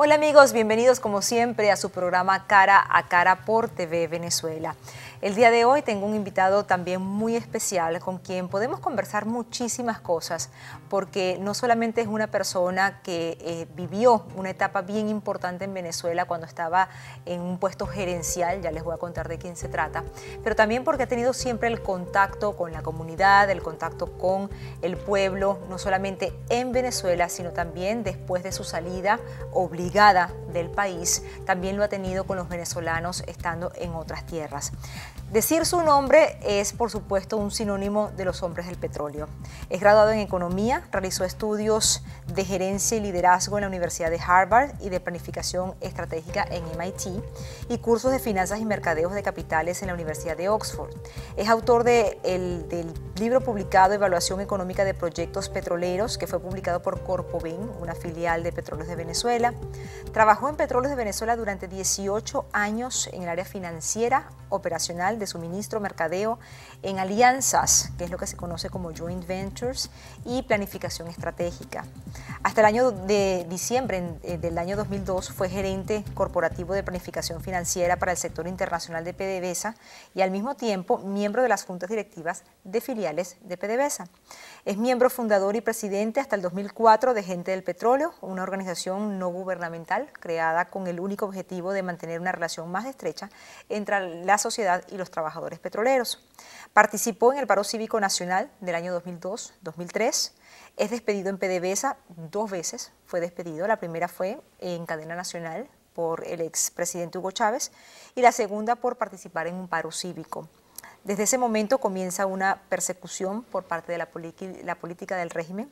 Hola amigos, bienvenidos como siempre a su programa Cara a Cara por TV Venezuela. El día de hoy tengo un invitado también muy especial con quien podemos conversar muchísimas cosas, porque no solamente es una persona que eh, vivió una etapa bien importante en Venezuela cuando estaba en un puesto gerencial, ya les voy a contar de quién se trata, pero también porque ha tenido siempre el contacto con la comunidad, el contacto con el pueblo, no solamente en Venezuela, sino también después de su salida obligada del país, también lo ha tenido con los venezolanos estando en otras tierras. Decir su nombre es, por supuesto, un sinónimo de los hombres del petróleo. Es graduado en economía, realizó estudios de gerencia y liderazgo en la Universidad de Harvard y de planificación estratégica en MIT y cursos de finanzas y mercadeos de capitales en la Universidad de Oxford. Es autor del libro publicado Evaluación Económica de Proyectos Petroleros, que fue publicado por Corpovin, una filial de Petróleos de Venezuela. Trabajó en Petróleos de Venezuela durante 18 años en el área financiera, operacional, de suministro, mercadeo, en alianzas, que es lo que se conoce como joint ventures, y planificación estratégica. Hasta el año de diciembre eh, del año 2002 fue gerente corporativo de planificación financiera para el sector internacional de PDVSA y al mismo tiempo miembro de las juntas directivas de filiales de PDVSA. Es miembro fundador y presidente hasta el 2004 de Gente del Petróleo, una organización no gubernamental creada con el único objetivo de mantener una relación más estrecha entre la sociedad y los trabajadores petroleros. Participó en el paro cívico nacional del año 2002-2003. Es despedido en PDVSA dos veces, fue despedido. La primera fue en cadena nacional por el expresidente Hugo Chávez y la segunda por participar en un paro cívico. Desde ese momento comienza una persecución por parte de la política del régimen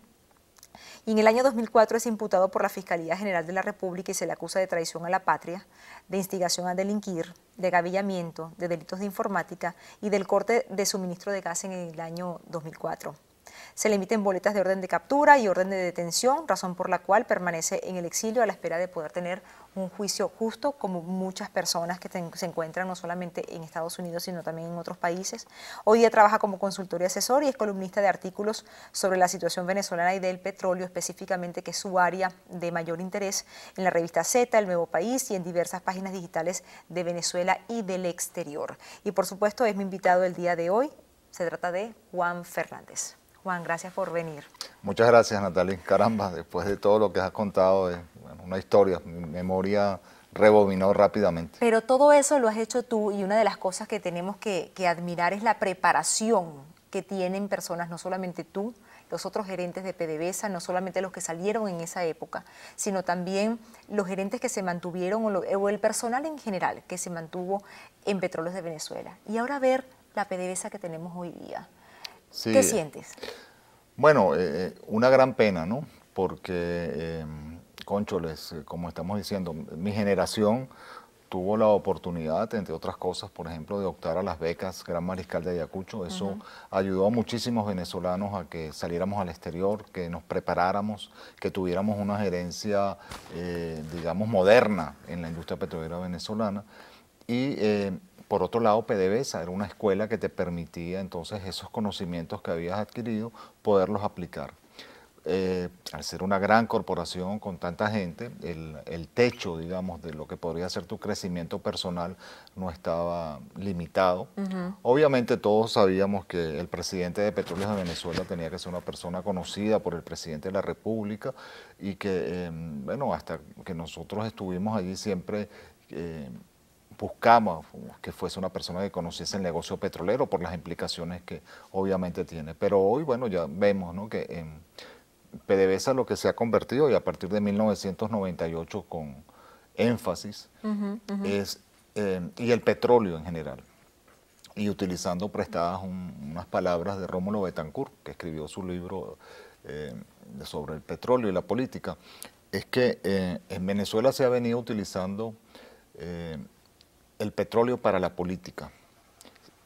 y en el año 2004 es imputado por la Fiscalía General de la República y se le acusa de traición a la patria, de instigación a delinquir, de gavillamiento, de delitos de informática y del corte de suministro de gas en el año 2004. Se le emiten boletas de orden de captura y orden de detención, razón por la cual permanece en el exilio a la espera de poder tener un juicio justo, como muchas personas que se encuentran no solamente en Estados Unidos, sino también en otros países. Hoy día trabaja como consultor y asesor y es columnista de artículos sobre la situación venezolana y del petróleo, específicamente, que es su área de mayor interés, en la revista Z, El Nuevo País y en diversas páginas digitales de Venezuela y del exterior. Y por supuesto, es mi invitado el día de hoy. Se trata de Juan Fernández. Juan, gracias por venir. Muchas gracias, Natalie. Caramba, después de todo lo que has contado, es eh, una historia, mi memoria rebobinó rápidamente. Pero todo eso lo has hecho tú y una de las cosas que tenemos que, admirar es la preparación que tienen personas, no solamente tú, los otros gerentes de PDVSA, no solamente los que salieron en esa época, sino también los gerentes que se mantuvieron o, o el personal en general que se mantuvo en Petróleos de Venezuela. Y ahora ver la PDVSA que tenemos hoy día ¿Qué sientes? Bueno, eh, eh, una gran pena, ¿no? Porque, em, eh, concholes, como estamos diciendo, mi generación tuvo la oportunidad, entre otras cosas, por ejemplo, de optar a las becas Gran Mariscal de Ayacucho. Eso ayudó a muchísimos venezolanos a que saliéramos al exterior, que nos preparáramos, que tuviéramos una gerencia, eh, digamos, moderna en la industria petrolera venezolana. Y por otro lado, PDVSA era una escuela que te permitía entonces esos conocimientos que habías adquirido poderlos aplicar. Eh, al ser una gran corporación con tanta gente, el, techo, digamos, de lo que podría ser tu crecimiento personal no estaba limitado. Obviamente todos sabíamos que el presidente de Petróleos de Venezuela tenía que ser una persona conocida por el presidente de la República y que, eh, bueno, hasta que nosotros estuvimos allí siempre... Eh, buscamos que fuese una persona que conociese el negocio petrolero por las implicaciones que obviamente tiene. Pero hoy, bueno, ya vemos que en PDVSA lo que se ha convertido y a partir de 1998 con énfasis es, y el petróleo en general. Y utilizando prestadas unas palabras de Rómulo Betancourt, que escribió su libro eh, sobre el petróleo y la política, es que eh, en Venezuela se ha venido utilizando eh, el petróleo para la política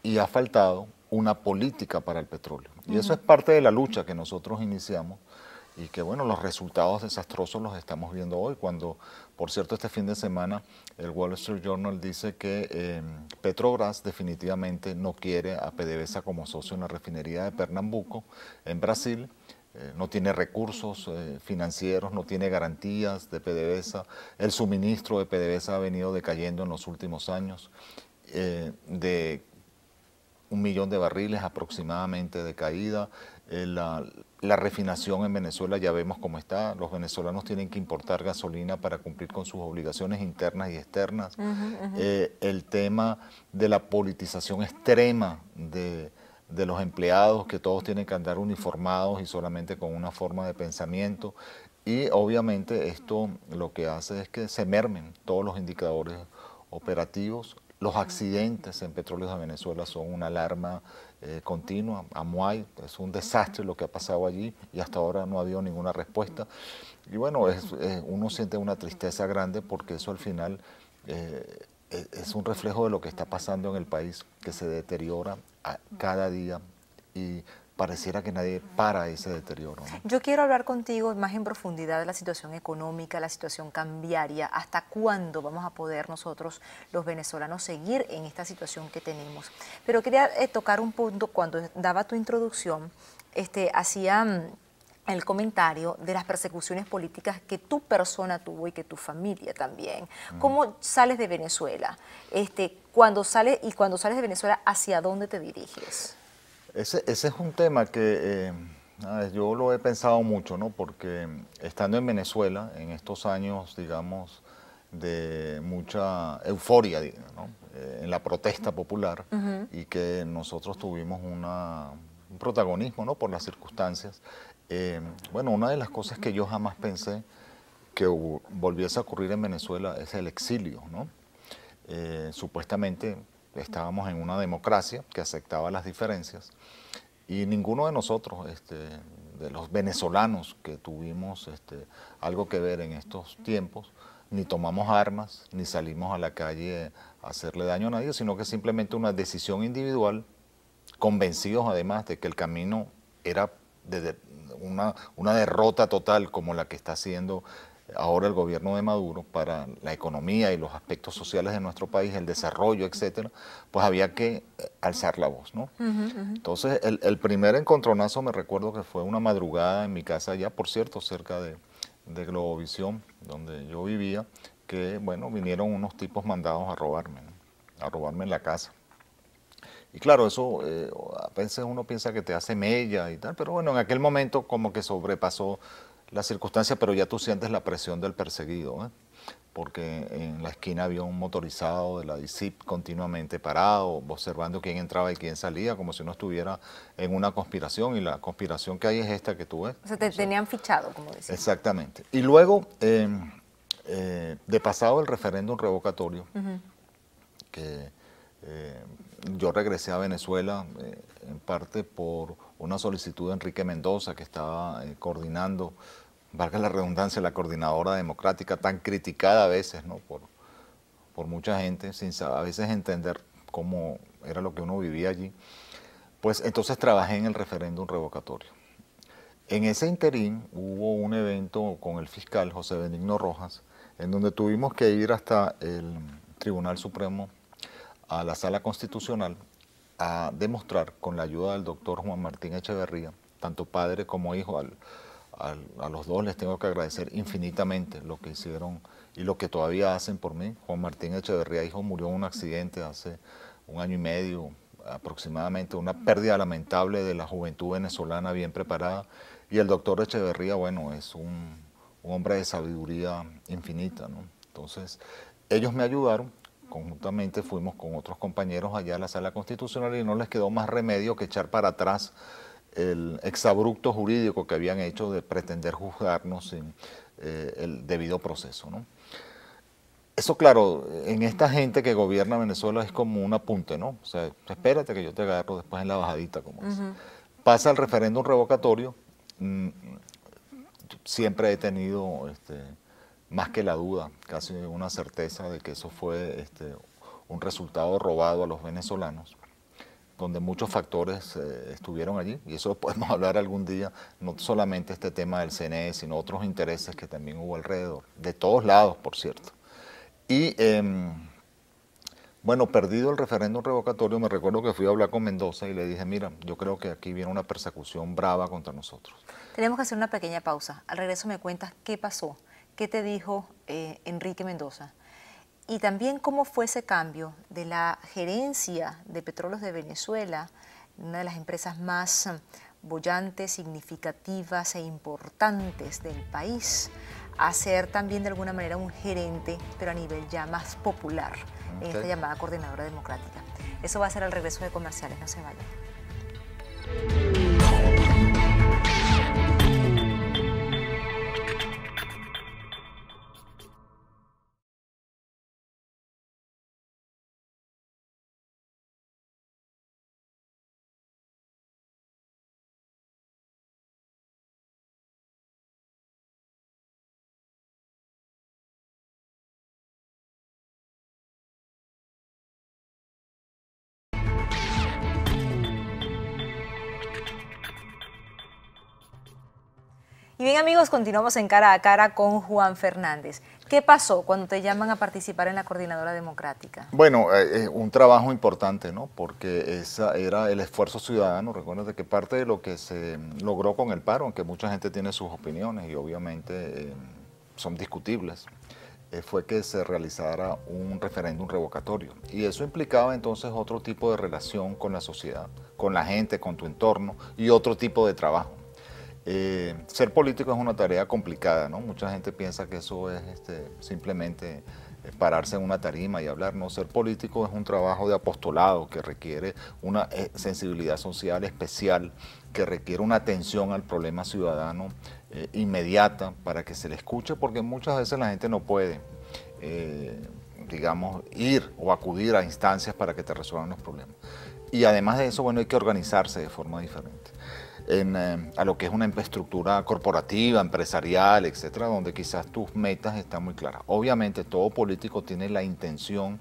y ha faltado una política para el petróleo. Y eso es parte de la lucha que nosotros iniciamos y que bueno, los resultados desastrosos los estamos viendo hoy, cuando, por cierto, este fin de semana el Wall Street Journal dice que em, Petrobras definitivamente no quiere a PDVSA como socio en la refinería de Pernambuco, en Brasil, eh, no tiene recursos eh, financieros, no tiene garantías de PDVSA, el suministro de PDVSA ha venido decayendo en los últimos años, eh, de un millón de barriles aproximadamente de caída, la, refinación en Venezuela ya vemos cómo está, los venezolanos tienen que importar gasolina para cumplir con sus obligaciones internas y externas, el tema de la politización extrema de de los empleados, que todos tienen que andar uniformados y solamente con una forma de pensamiento. Y obviamente esto lo que hace es que se mermen todos los indicadores operativos. Los accidentes en Petróleos de Venezuela son una alarma eh, continua. Amuay es un desastre lo que ha pasado allí y hasta ahora no ha habido ninguna respuesta. Y bueno, eh, uno siente una tristeza grande porque eso al final eh, es un reflejo de lo que está pasando en el país, que se deteriora cada día y pareciera que nadie para ese deterioro. Yo quiero hablar contigo más en profundidad de la situación económica, la situación cambiaria, hasta cuándo vamos a poder nosotros los venezolanos seguir en esta situación que tenemos. Pero quería eh, tocar un punto cuando daba tu introducción, este, hacía mm, el comentario de las persecuciones políticas que tu persona tuvo y que tu familia también. Mm. ¿Cómo sales de Venezuela? Este, cuando sales y cuando sales de Venezuela, ¿hacia dónde te diriges? Ese, ese es un tema que eh, yo lo he pensado mucho, ¿no? Porque estando en Venezuela, en estos años, digamos, de mucha euforia, eh, en la protesta popular, y que nosotros tuvimos una, un protagonismo, ¿no? Por las circunstancias Em, bueno, una de las cosas que yo jamás pensé que volviese a ocurrir en Venezuela es el exilio, eh, supuestamente estábamos en una democracia que aceptaba las diferencias y ninguno de nosotros, este, de los venezolanos que tuvimos este, algo que ver en estos tiempos, ni tomamos armas, ni salimos a la calle a hacerle daño a nadie, sino que simplemente una decisión individual, convencidos además de que el camino era de, una, derrota total como la que está haciendo ahora el gobierno de Maduro para la economía y los aspectos sociales de nuestro país, el desarrollo, etcétera, pues había que eh, alzar la voz, ¿no? Entonces, el, primer encontronazo me recuerdo que fue una madrugada en mi casa, ya por cierto, cerca de, Globovisión, donde yo vivía, que, bueno, vinieron unos tipos mandados a robarme, a robarme la casa. Y claro, eso eh, a veces uno piensa que te hace mella y tal, pero bueno, en aquel momento como que sobrepasó la circunstancia, pero ya tú sientes la presión del perseguido, ¿eh? porque en la esquina había un motorizado de la DICIP continuamente parado, observando quién entraba y quién salía, como si uno estuviera en una conspiración, y la conspiración que hay es esta que tú ves. O sea, te tenían fichado, como decías. Exactamente. Y luego, em, eh, de pasado el referéndum revocatorio, que yo regresé a Venezuela eh, en parte por una solicitud de Enrique Mendoza que estaba eh, coordinando, valga la redundancia, la coordinadora democrática tan criticada a veces ¿no? por, por mucha gente, sin a veces entender cómo era lo que uno vivía allí. Pues entonces trabajé en el referéndum revocatorio. En ese interín hubo un evento con el fiscal José Benigno Rojas, en donde tuvimos que ir hasta el Tribunal Supremo a la sala constitucional a demostrar con la ayuda del doctor Juan Martín Echeverría, tanto padre como hijo, a los dos les tengo que agradecer infinitamente lo que hicieron y lo que todavía hacen por mí. Juan Martín Echeverría, hijo, murió en un accidente hace un año y medio aproximadamente, una pérdida lamentable de la juventud venezolana bien preparada. Y el doctor Echeverría, bueno, es un, un hombre de sabiduría infinita, ¿no? Entonces, ellos me ayudaron conjuntamente fuimos con otros compañeros allá a la sala constitucional y no les quedó más remedio que echar para atrás el exabrupto jurídico que habían hecho de pretender juzgarnos sin eh, el debido proceso. Eso, claro, en esta gente que gobierna Venezuela es como un apunte, ¿no? O sea, espérate que yo te agarro después en la bajadita, como Pasa el referéndum revocatorio. Mm, siempre he tenido este, más que la duda, casi una certeza de que eso fue este, un resultado robado a los venezolanos, donde muchos factores eh, estuvieron allí, y eso lo podemos hablar algún día, no solamente este tema del CNE, sino otros intereses que también hubo alrededor, de todos lados, por cierto. Y em, bueno, perdido el referéndum revocatorio, me recuerdo que fui a hablar con Mendoza y le dije, mira, yo creo que aquí viene una persecución brava contra nosotros. Tenemos que hacer una pequeña pausa. Al regreso me cuentas qué pasó ¿Qué te dijo eh, Enrique Mendoza? Y también cómo fue ese cambio de la gerencia de Petróleos de Venezuela, una de las empresas más bollantes, significativas e importantes del país, a ser también de alguna manera un gerente, pero a nivel ya más popular, en esta llamada coordinadora democrática. Eso va a ser al regreso de comerciales, no se vayan. Y bien amigos, continuamos en cara a cara con Juan Fernández. ¿Qué pasó cuando te llaman a participar en la Coordinadora Democrática? Bueno, es eh, eh, un trabajo importante, ¿no? Porque ese era el esfuerzo ciudadano. Recuerda que parte de lo que se logró con el paro, aunque mucha gente tiene sus opiniones y obviamente eh, son discutibles, fue que se realizara un referéndum revocatorio. Y eso implicaba entonces otro tipo de relación con la sociedad, con la gente, con tu entorno y otro tipo de trabajo. Eh, ser político es una tarea complicada, ¿no? Mucha gente piensa que eso es este, simplemente eh, pararse en una tarima y hablar. No, ser político es un trabajo de apostolado que requiere una eh, sensibilidad social especial, que requiere una atención al problema ciudadano inmediata para que se le escuche, porque muchas veces la gente no puede. digamos, ir o acudir a instancias para que te resuelvan los problemas. Y además de eso, bueno, hay que organizarse de forma diferente. Eh, a lo que es una infraestructura corporativa, empresarial, etcétera, donde quizás tus metas están muy claras. Obviamente, todo político tiene la intención,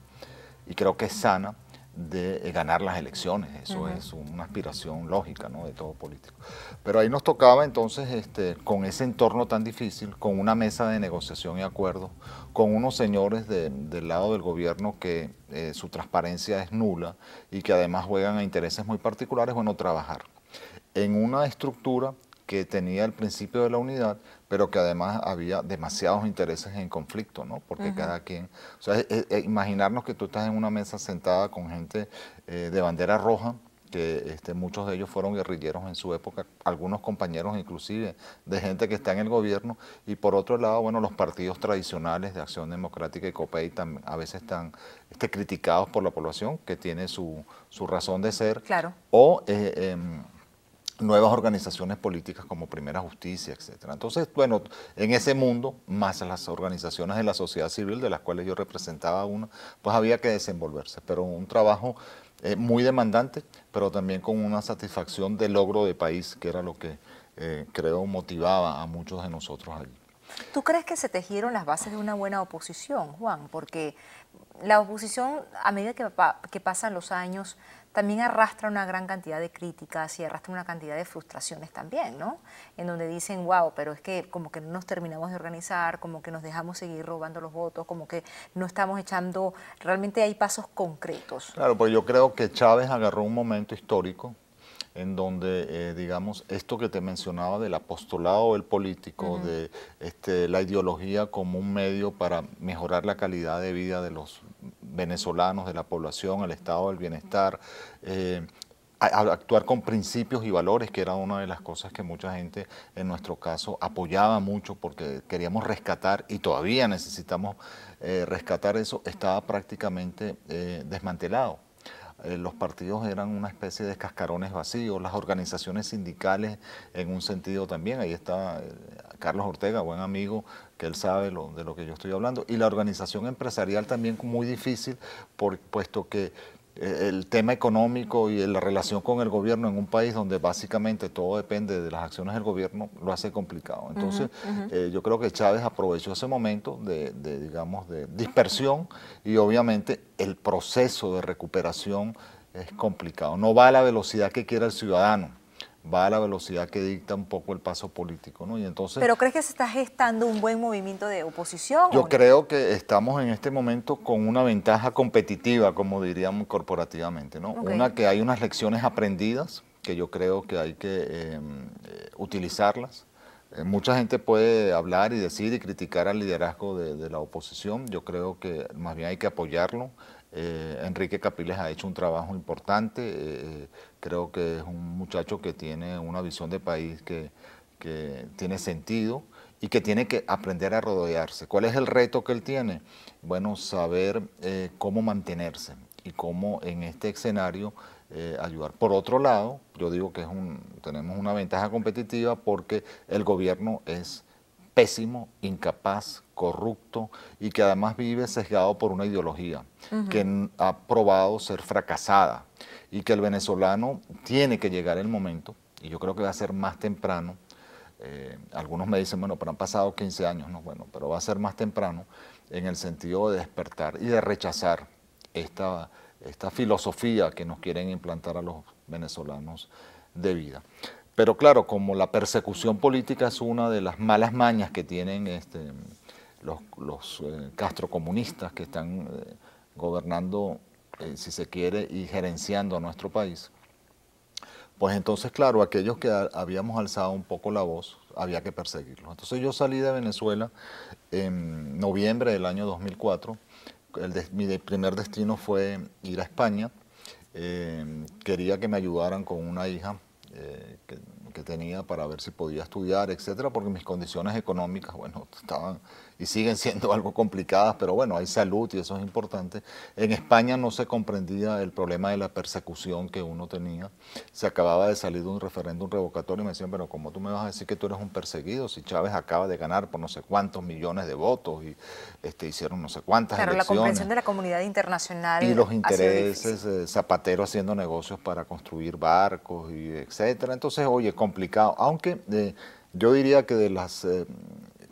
y creo que es sana, de eh, ganar las elecciones. Eso es una aspiración lógica ¿no? de todo político. Pero ahí nos tocaba entonces, este, con ese entorno tan difícil, con una mesa de negociación y acuerdo, con unos señores del lado del gobierno que eh, su transparencia es nula y que además juegan a intereses muy particulares, bueno, trabajar en una estructura que tenía el principio de la unidad, pero que además había demasiados intereses en conflicto, ¿no? Porque cada quien, o sea, imaginarnos que tú estás en una mesa sentada con gente eh, de bandera roja, que este, muchos de ellos fueron guerrilleros en su época, algunos compañeros inclusive de gente que está en el gobierno, y por otro lado, bueno, los partidos tradicionales de Acción Democrática y COPEI también, a veces están este, criticados por la población, que tiene su, su razón de ser, claro. o eh, em, nuevas organizaciones políticas como Primera Justicia, etc. Entonces, bueno, en ese mundo, más las organizaciones de la sociedad civil, de las cuales yo representaba una, pues había que desenvolverse, pero un trabajo eh, muy demandante, pero también con una satisfacción de logro de país, que era lo que eh, creo motivaba a muchos de nosotros allí. ¿Tú crees que se tejieron las bases de una buena oposición, Juan? Porque la oposición, a medida que pasan los años, también arrastra una gran cantidad de críticas y arrastra una cantidad de frustraciones también, ¿no? En donde dicen, wow, pero es que como que no nos terminamos de organizar, como que nos dejamos seguir robando los votos, como que no estamos echando, realmente hay pasos concretos. Claro, pues yo creo que Chávez agarró un momento histórico en donde, eh, digamos, esto que te mencionaba del apostolado del político, de este, la ideología como un medio para mejorar la calidad de vida de los venezolanos, de la población, el estado del bienestar, eh, actuar con principios y valores, que era una de las cosas que mucha gente en nuestro caso apoyaba mucho porque queríamos rescatar y todavía necesitamos eh, rescatar eso, estaba prácticamente desmantelado. Eh, los partidos eran una especie de cascarones vacíos, las organizaciones sindicales en un sentido también, ahí está eh, Carlos Ortega, buen amigo, que él sabe lo, de lo que yo estoy hablando, y la organización empresarial también muy difícil, por, puesto que el tema económico y la relación con el gobierno en un país donde básicamente todo depende de las acciones del gobierno lo hace complicado. Entonces, eh, yo creo que Chávez aprovechó ese momento de, de, digamos, de dispersión y obviamente el proceso de recuperación es complicado, no va a la velocidad que quiera el ciudadano va a la velocidad que dicta un poco el paso político. Y entonces, ¿Pero crees que se está gestando un buen movimiento de oposición? Yo creo que estamos en este momento con una ventaja competitiva, como diríamos corporativamente. ¿no? Una que hay unas lecciones aprendidas, que yo creo que hay que em, eh, utilizarlas. Eh, mucha gente puede hablar y decir y criticar al liderazgo de, de la oposición. Yo creo que más bien hay que apoyarlo eh, Enrique Capiles ha hecho un trabajo importante, eh, eh, creo que es un muchacho que tiene una visión de país que, tiene sentido y que tiene que aprender a rodearse. ¿Cuál es el reto que él tiene? Bueno, saber cómo mantenerse y cómo en este escenario ayudar. Por otro lado, yo digo que tenemos una ventaja competitiva porque el gobierno es pésimo, incapaz, corrupto y que además vive sesgado por una ideología que ha probado ser fracasada y que el venezolano tiene que llegar el momento, y yo creo que va a ser más temprano, eh, algunos me dicen, bueno, pero han pasado 15 años, no, bueno, pero va a ser más temprano en el sentido de despertar y de rechazar esta, esta filosofía que nos quieren implantar a los venezolanos de vida. Pero claro, como la persecución política es una de las malas mañas que tienen este, los, los eh, castrocomunistas que están eh, gobernando, eh, si se quiere, y gerenciando a nuestro país. Pues entonces, claro, aquellos que habíamos alzado un poco la voz, había que perseguirlos. Entonces yo salí de Venezuela en noviembre del año 2004. El mi primer destino fue ir a España. quería que me ayudaran con una hija que que tenía para ver si podía estudiar, etcétera, porque mis condiciones económicas, bueno, estaban y siguen siendo algo complicadas, pero bueno, hay salud y eso es importante. En España no se comprendía el problema de la persecución que uno tenía. Se acababa de salir de un referéndum revocatorio y me decían, pero ¿cómo tú me vas a decir que tú eres un perseguido si Chávez acaba de ganar por no sé cuántos millones de votos y este, hicieron no sé cuántas elecciones? Claro, la comprensión de la comunidad internacional. Y los intereses, eh, Zapatero haciendo negocios para construir barcos y etcétera. Entonces, oye, complicado, aunque eh, yo diría que de la eh,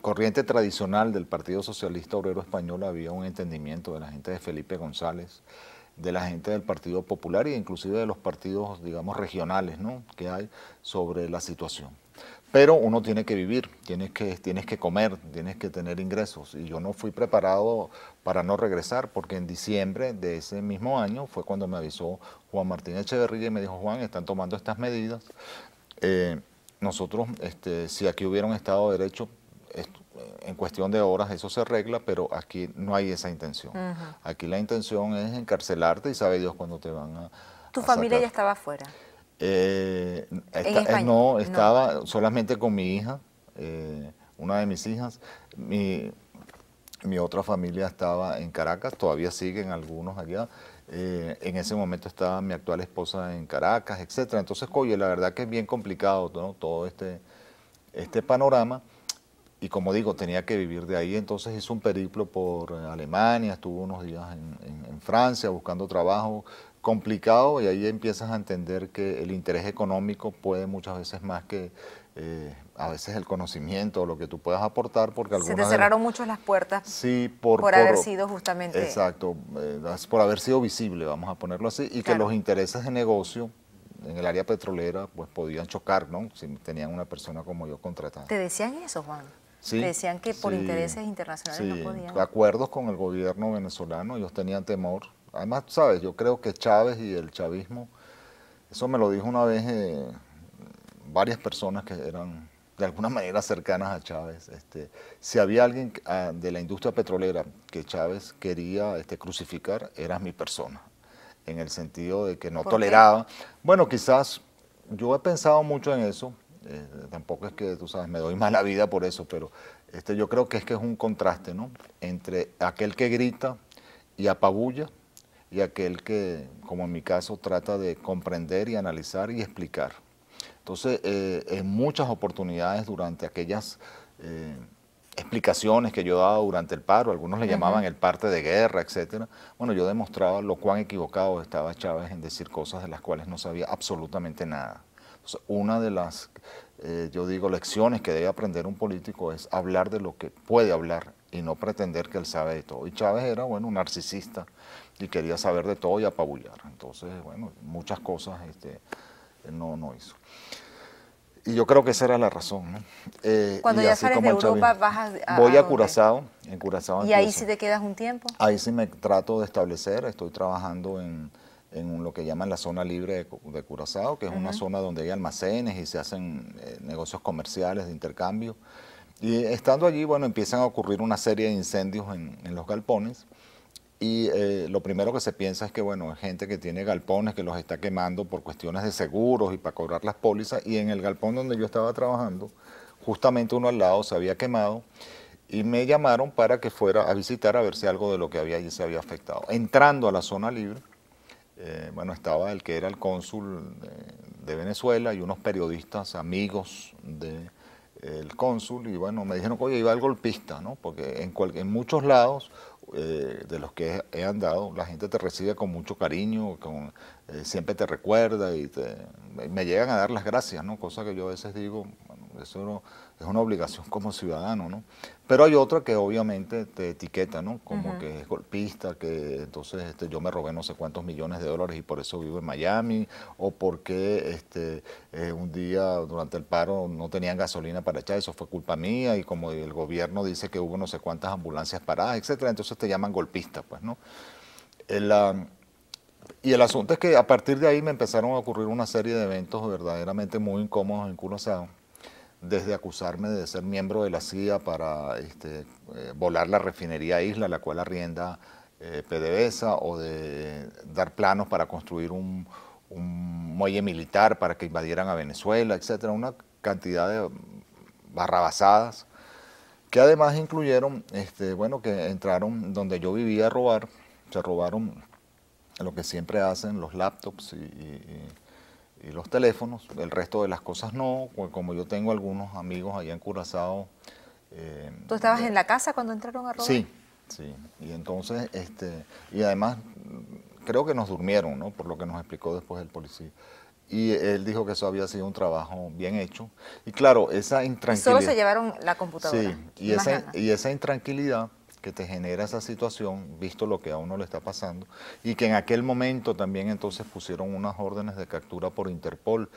corriente tradicional del Partido Socialista Obrero Español había un entendimiento de la gente de Felipe González, de la gente del Partido Popular e inclusive de los partidos, digamos, regionales ¿no? que hay sobre la situación. Pero uno tiene que vivir, tienes que, tienes que comer, tienes que tener ingresos. Y yo no fui preparado para no regresar, porque en diciembre de ese mismo año fue cuando me avisó Juan Martín Echeverría y me dijo, Juan, están tomando estas medidas eh, nosotros, este, si aquí hubiera un Estado de Derecho, en cuestión de horas eso se arregla, pero aquí no hay esa intención. Aquí la intención es encarcelarte y sabe Dios cuándo te van a... ¿Tu familia ya estaba afuera? Eh, eh, no, estaba solamente con mi hija, una de mis hijas. Mi, mi otra familia estaba en Caracas, todavía siguen algunos allá. Eh, en ese momento estaba mi actual esposa en Caracas, etc. Entonces, oye, la verdad que es bien complicado todo este, este, panorama. Y como digo, tenía que vivir de ahí, entonces hizo un periplo por Alemania, estuvo unos días en, en Francia buscando trabajo complicado y ahí empiezas a entender que el interés económico puede muchas veces más que, eh, a veces el conocimiento, lo que tú puedas aportar, porque algunas... Se te cerraron mucho las puertas sí, por, haber sido justamente... Exacto, eh, por haber sido visible, vamos a ponerlo así, y que los intereses de negocio en el área petrolera pues podían chocar, ¿no? Si tenían una persona como yo contratada. ¿Te decían eso, Juan? Sí, Te decían que por intereses internacionales no podían. Acuerdos con el gobierno venezolano, ellos tenían temor. Además, sabes, yo creo que Chávez y el chavismo, eso me lo dijo una vez... Eh, varias personas que eran de alguna manera cercanas a Chávez. Este, si había alguien ah, de la industria petrolera que Chávez quería este, crucificar, era mi persona, en el sentido de que no toleraba. Bueno, quizás yo he pensado mucho en eso, eh, tampoco es que, tú sabes, me doy mala vida por eso, pero este, yo creo que es que es un contraste, ¿no? Entre aquel que grita y apabulla y aquel que, como en mi caso, trata de comprender y analizar y explicar. Entonces, eh, en muchas oportunidades durante aquellas eh, explicaciones que yo daba durante el paro, algunos le llamaban el parte de guerra, etcétera. Bueno, yo demostraba lo cuán equivocado estaba Chávez en decir cosas de las cuales no sabía absolutamente nada. Entonces, una de las, eh, yo digo, lecciones que debe aprender un político es hablar de lo que puede hablar y no pretender que él sabe de todo. Y Chávez era, bueno, un narcisista y quería saber de todo y apabullar. Entonces, bueno, muchas cosas este, no, no hizo. Y yo creo que esa era la razón. ¿no? Eh, Cuando ya sales de Europa, vas a, Voy a, Curazao, en Curazao. ¿Y ahí sí te quedas un tiempo? Ahí sí me trato de establecer, estoy trabajando en, lo que llaman la zona libre de, de Curazao, que es una zona donde hay almacenes y se hacen eh, negocios comerciales de intercambio. Y estando allí, bueno, empiezan a ocurrir una serie de incendios en, en los galpones. Y eh, lo primero que se piensa es que, bueno, hay gente que tiene galpones que los está quemando por cuestiones de seguros y para cobrar las pólizas. Y en el galpón donde yo estaba trabajando, justamente uno al lado se había quemado y me llamaron para que fuera a visitar a ver si algo de lo que había allí se había afectado. Entrando a la zona libre, eh, bueno, estaba el que era el cónsul eh, de, Venezuela y unos periodistas amigos del de, cónsul y bueno, me dijeron, oye, iba el golpista, ¿no? Porque en, en muchos lados eh, de los que he, andado, la gente te recibe con mucho cariño, con, eh, siempre te recuerda y te, me llegan a dar las gracias, ¿no? Cosa que yo a veces digo, bueno, eso no, es una obligación como ciudadano, ¿no? Pero hay otra que obviamente te etiqueta, ¿no? Como que es golpista, que entonces este, yo me robé no sé cuántos millones de dólares y por eso vivo en Miami, o porque este, eh, un día durante el paro no tenían gasolina para echar, eso fue culpa mía, y como el gobierno dice que hubo no sé cuántas ambulancias paradas, etcétera, entonces te llaman golpista, pues, ¿no? Ah, y el asunto es que a partir de ahí me empezaron a ocurrir una serie de eventos verdaderamente muy incómodos en Curazao desde acusarme de ser miembro de la CIA para este, eh, volar la refinería Isla, la cual arrienda eh, PDVSA, o de dar planos para construir un, muelle militar para que invadieran a Venezuela, etcétera, una cantidad de barrabasadas que además incluyeron, este, bueno, que entraron donde yo vivía a robar, se robaron lo que siempre hacen, los laptops y y eh, los teléfonos, el resto de las cosas no, como yo tengo algunos amigos allá en Curazao. Eh, ¿Tú estabas en la casa cuando entraron a robar? Sí, sí. Y entonces, este, y además mm, creo que nos durmieron, ¿no? Por lo que nos explicó después el policía. Y él dijo que eso había sido un trabajo bien hecho. Y claro, esa intranquilidad... solo se llevaron la computadora. Sí, y, esa, y esa intranquilidad que te genera esa situación, visto lo que a uno le está pasando, y que en aquel momento también entonces pusieron unas órdenes de captura por Interpol,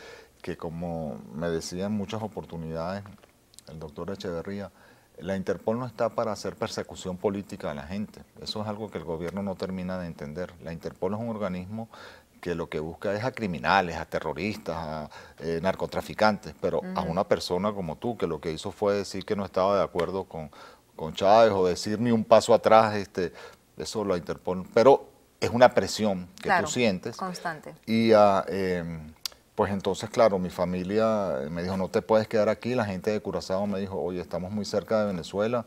que como me decía en muchas oportunidades el doctor Echeverría, la Interpol no está para hacer persecución política a la gente. Eso es algo que el gobierno no termina de entender. La Interpol es un organismo que lo que busca es a criminales, a terroristas, a eh, narcotraficantes, pero a una persona como tú, que lo que hizo fue decir que no estaba de acuerdo con con Chávez o decir un paso atrás, este, eso lo interpone. Pero es una presión que tú sientes. Constante. Y ah, em, pues entonces, claro, mi familia me dijo, no te puedes quedar aquí. La gente de Curazao me dijo, oye, estamos muy cerca de Venezuela,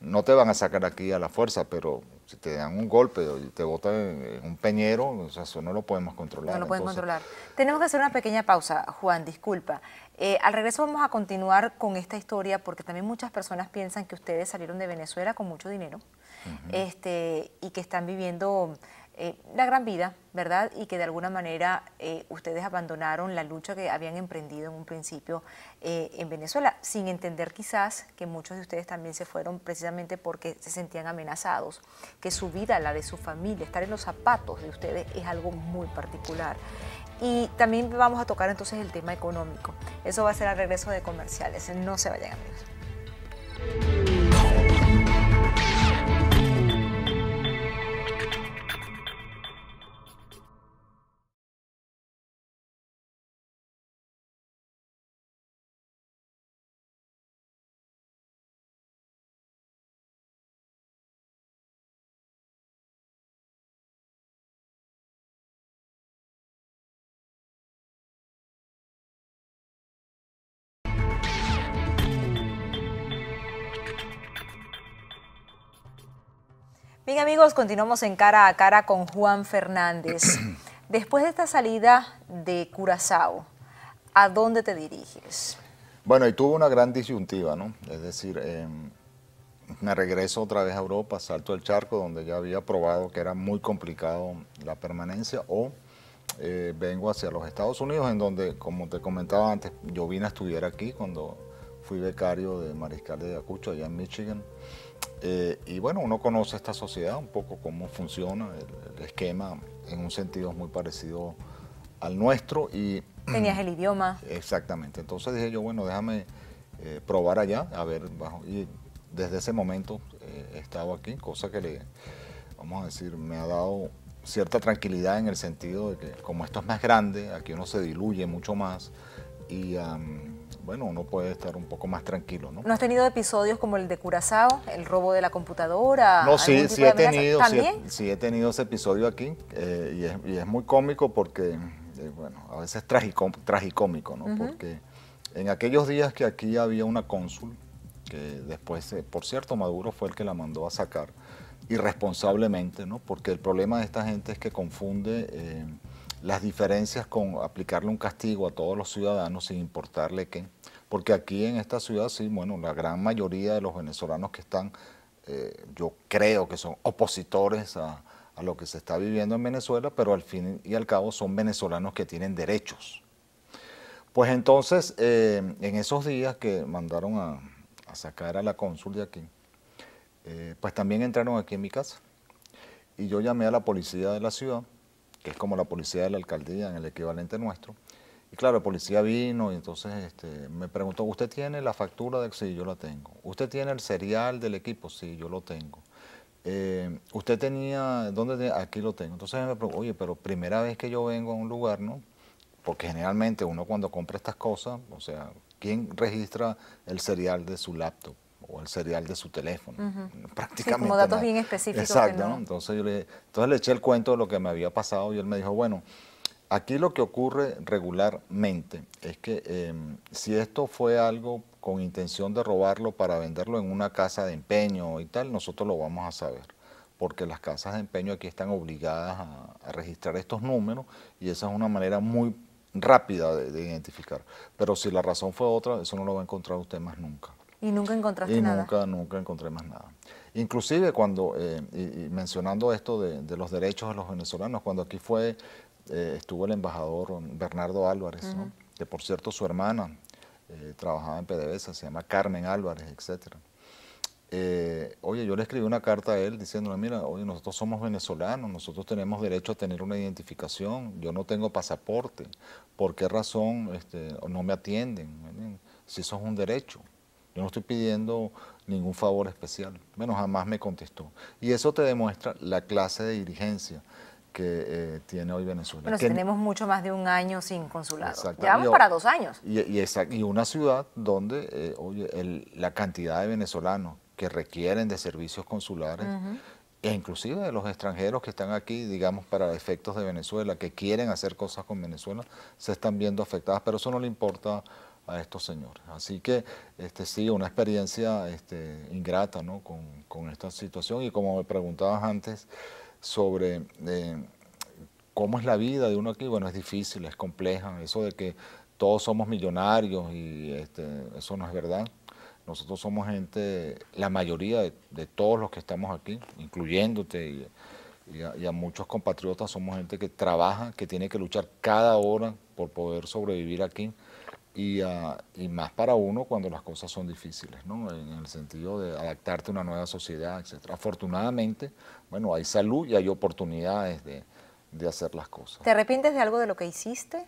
no te van a sacar aquí a la fuerza, pero si te dan un golpe y te botan en un peñero, o sea, eso no lo podemos controlar. No lo podemos controlar. Tenemos que hacer una pequeña pausa, Juan, disculpa. Eh, al regreso vamos a continuar con esta historia porque también muchas personas piensan que ustedes salieron de Venezuela con mucho dinero este, y que están viviendo eh, la gran vida, ¿verdad? Y que de alguna manera eh, ustedes abandonaron la lucha que habían emprendido en un principio en Venezuela, sin entender quizás que muchos de ustedes también se fueron precisamente porque se sentían amenazados, que su vida, la de su familia, estar en los zapatos de ustedes es algo muy particular. Y también vamos a tocar entonces el tema económico. Eso va a ser al regreso de comerciales. No se vayan a ver. Bien amigos, continuamos en cara a cara con Juan Fernández. Después de esta salida de Curazao, ¿a dónde te diriges? Bueno, y tuvo una gran disyuntiva, ¿no? Es decir, em, me regreso otra vez a Europa, salto el charco donde ya había probado que era muy complicado la permanencia o eh, vengo hacia los Estados Unidos en donde, como te comentaba antes, yo vine a estudiar aquí cuando fui becario de Mariscal de Ayacucho allá en Michigan eh, y bueno, uno conoce esta sociedad un poco cómo funciona, el, esquema en un sentido muy parecido al nuestro y... Tenías el idioma. Exactamente, entonces dije yo, bueno, déjame eh, probar allá, a ver, bajo, y desde ese momento eh, he estado aquí, cosa que le, vamos a decir, me ha dado cierta tranquilidad en el sentido de que como esto es más grande, aquí uno se diluye mucho más y bueno, uno puede estar un poco más tranquilo, ¿no? ¿No has tenido episodios como el de Curazao, el robo de la computadora? No, sí, sí he, tenido, sí sí, he tenido ese episodio aquí eh, y, es, muy cómico porque, eh, bueno, a veces es tragicómico, ¿no? Porque en aquellos días que aquí había una cónsul, que después, eh, por cierto, Maduro fue el que la mandó a sacar irresponsablemente, ¿no? Porque el problema de esta gente es que confunde las diferencias con aplicarle un castigo a todos los ciudadanos sin importarle qué. Porque aquí en esta ciudad, sí, bueno, la gran mayoría de los venezolanos que están, eh, yo creo que son opositores a, lo que se está viviendo en Venezuela, pero al fin y al cabo son venezolanos que tienen derechos. Pues entonces, eh, en esos días que mandaron a, sacar a la cónsul de aquí, eh, pues también entraron aquí en mi casa. Y yo llamé a la policía de la ciudad que es como la policía de la alcaldía, en el equivalente nuestro. Y claro, la policía vino y entonces este, me preguntó, ¿usted tiene la factura de sí, yo la tengo? ¿Usted tiene el serial del equipo? Sí, yo lo tengo. Eh, ¿Usted tenía, dónde aquí lo tengo? Entonces me preguntó, oye, pero primera vez que yo vengo a un lugar, ¿no? Porque generalmente uno cuando compra estas cosas, o sea, ¿quién registra el serial de su laptop? o el serial de su teléfono, prácticamente. como datos bien específicos. Exacto, Entonces, yo le, entonces le eché el cuento de lo que me había pasado y él me dijo, bueno, aquí lo que ocurre regularmente es que em, si esto fue algo con intención de robarlo para venderlo en una casa de empeño y tal, nosotros lo vamos a saber porque las casas de empeño aquí están obligadas a, registrar estos números y esa es una manera muy rápida de identificar. Pero si la razón fue otra, eso no lo va a encontrar usted más nunca. ¿Y nunca encontraste nada? Nunca, nunca encontré más nada. Inclusive cuando, eh, y, mencionando esto de, los derechos de los venezolanos, cuando aquí fue, eh, estuvo el embajador Bernardo Álvarez, que por cierto su hermana eh, trabajaba en PDVSA, se llama Carmen Álvarez, etc. oye, yo le escribí una carta a él diciéndole, mira, oye, nosotros somos venezolanos, nosotros tenemos derecho a tener una identificación, yo no tengo pasaporte, ¿por qué razón este, no me atienden? Si eso es un derecho. Yo no estoy pidiendo ningún favor especial. Bueno, jamás me contestó. Y eso te demuestra la clase de dirigencia que eh, tiene hoy Venezuela. Bueno, tenemos mucho más de un año sin consulado. Llevamos para dos años. Y, una ciudad donde eh, oye, la cantidad de venezolanos que requieren de servicios consulares, e inclusive de los extranjeros que están aquí, digamos, para efectos de Venezuela, que quieren hacer cosas con Venezuela, se están viendo afectadas, pero eso no le importa a estos señores. Así que este, sí, una experiencia este, ingrata con, esta situación y como me preguntabas antes sobre eh, cómo es la vida de uno aquí, bueno, es difícil, es compleja, eso de que todos somos millonarios y este, eso no es verdad. Nosotros somos gente, la mayoría de, todos los que estamos aquí, incluyéndote y, y, a, muchos compatriotas, somos gente que trabaja, que tiene que luchar cada hora por poder sobrevivir aquí. Ah, y, más para uno cuando las cosas son difíciles, ¿no? en el sentido de adaptarte a una nueva sociedad, etc. Afortunadamente, bueno, hay salud y hay oportunidades de, hacer las cosas. ¿Te arrepientes de algo de lo que hiciste?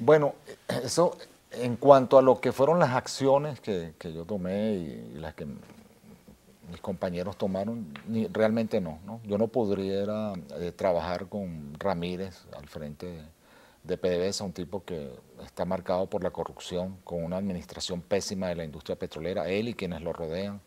Bueno, eso en cuanto a lo que fueron las acciones que, yo tomé y, las que mis compañeros tomaron, realmente no, no, Yo no podría eh, trabajar con Ramírez al frente de de PDVSA, un tipo que está marcado por la corrupción, con una administración pésima de la industria petrolera, él y quienes lo rodean.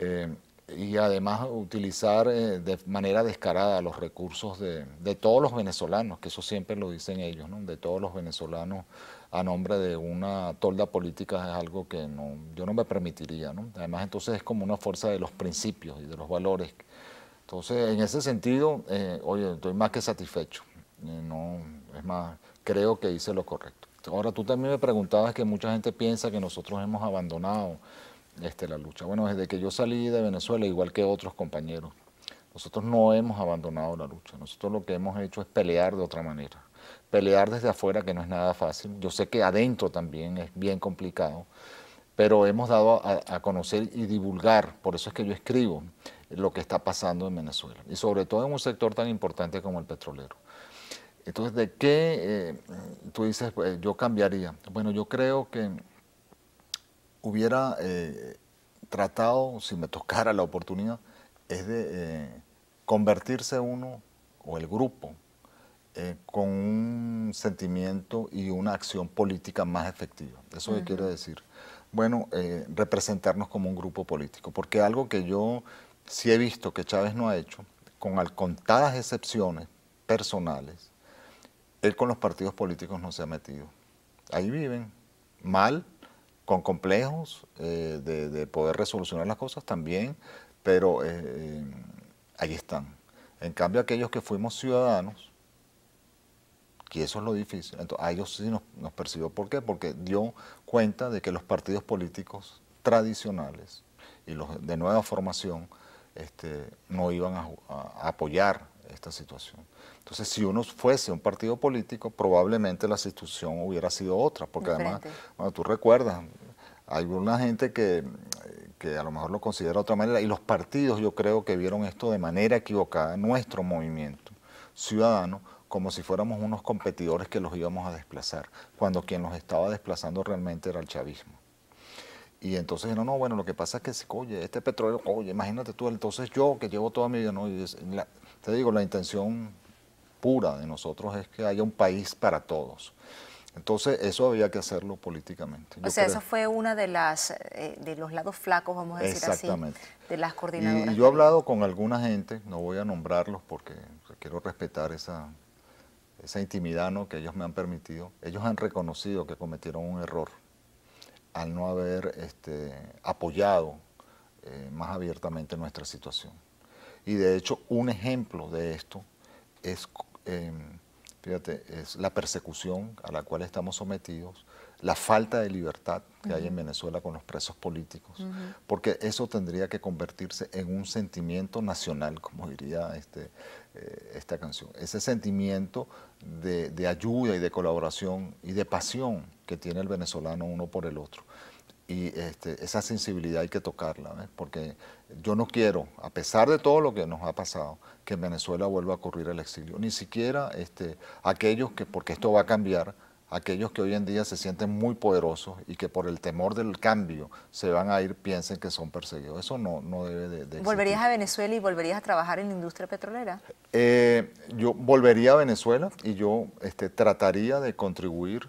Eh, y además utilizar eh, de manera descarada los recursos de, todos los venezolanos, que eso siempre lo dicen ellos, ¿no? de todos los venezolanos a nombre de una tolda política es algo que no, yo no me permitiría. ¿no? Además entonces es como una fuerza de los principios y de los valores. Entonces en ese sentido, eh, oye, estoy más que satisfecho. no, es más, creo que hice lo correcto. Ahora, tú también me preguntabas que mucha gente piensa que nosotros hemos abandonado este, la lucha. Bueno, desde que yo salí de Venezuela, igual que otros compañeros, nosotros no hemos abandonado la lucha. Nosotros lo que hemos hecho es pelear de otra manera. Pelear desde afuera, que no es nada fácil. Yo sé que adentro también es bien complicado, pero hemos dado a conocer y divulgar, por eso es que yo escribo, lo que está pasando en Venezuela. Y sobre todo en un sector tan importante como el petrolero. Entonces, ¿de qué eh, tú dices, pues, yo cambiaría? Bueno, yo creo que hubiera eh, tratado, si me tocara la oportunidad, es de eh, convertirse uno o el grupo con un sentimiento y una acción política más efectiva. ¿Eso qué quiere decir? Bueno, representarnos como un grupo político, porque algo que yo sí he visto que Chávez no ha hecho, con contadas excepciones personales, él con los partidos políticos no se ha metido. Ahí viven, mal, con complejos eh, de, poder resolucionar las cosas también, pero eh, eh, ahí están. En cambio, aquellos que fuimos ciudadanos, que eso es lo difícil, entonces, a ellos sí nos, percibió. ¿Por qué? Porque dio cuenta de que los partidos políticos tradicionales y los de nueva formación este, no iban a apoyar esta situación. Entonces, si uno fuese un partido político, probablemente la situación hubiera sido otra, porque además, bueno, tú recuerdas, hay una gente que, a lo mejor lo considera de otra manera, y los partidos yo creo que vieron esto de manera equivocada, nuestro movimiento ciudadano, como si fuéramos unos competidores que los íbamos a desplazar, cuando quien los estaba desplazando realmente era el chavismo. Y entonces no, no, bueno, lo que pasa es que, oye, este petróleo, oye, imagínate tú, entonces yo que llevo toda mi vida, no, y la, te digo, la intención pura de nosotros es que haya un país para todos. Entonces, eso había que hacerlo políticamente. O sea, eso fue uno de las eh, de los lados flacos, vamos a decir así, de las coordinadoras. Y, yo he hablado con alguna gente, no voy a nombrarlos porque quiero respetar esa, esa intimidad ¿no? que ellos me han permitido. Ellos han reconocido que cometieron un error al no haber este, apoyado eh, más abiertamente nuestra situación. Y de hecho, un ejemplo de esto es, em, fíjate, es la persecución a la cual estamos sometidos, la falta de libertad que hay en Venezuela con los presos políticos, porque eso tendría que convertirse en un sentimiento nacional, como diría este, eh, esta canción. Ese sentimiento de ayuda y de colaboración y de pasión que tiene el venezolano uno por el otro y este, esa sensibilidad hay que tocarla, porque yo no quiero, a pesar de todo lo que nos ha pasado, que Venezuela vuelva a ocurrir el exilio, ni siquiera este, aquellos que, porque esto va a cambiar, aquellos que hoy en día se sienten muy poderosos y que por el temor del cambio se van a ir, piensen que son perseguidos. Eso no, no debe de, de ¿Volverías a Venezuela y volverías a trabajar en la industria petrolera? Eh, yo volvería a Venezuela y yo este, trataría de contribuir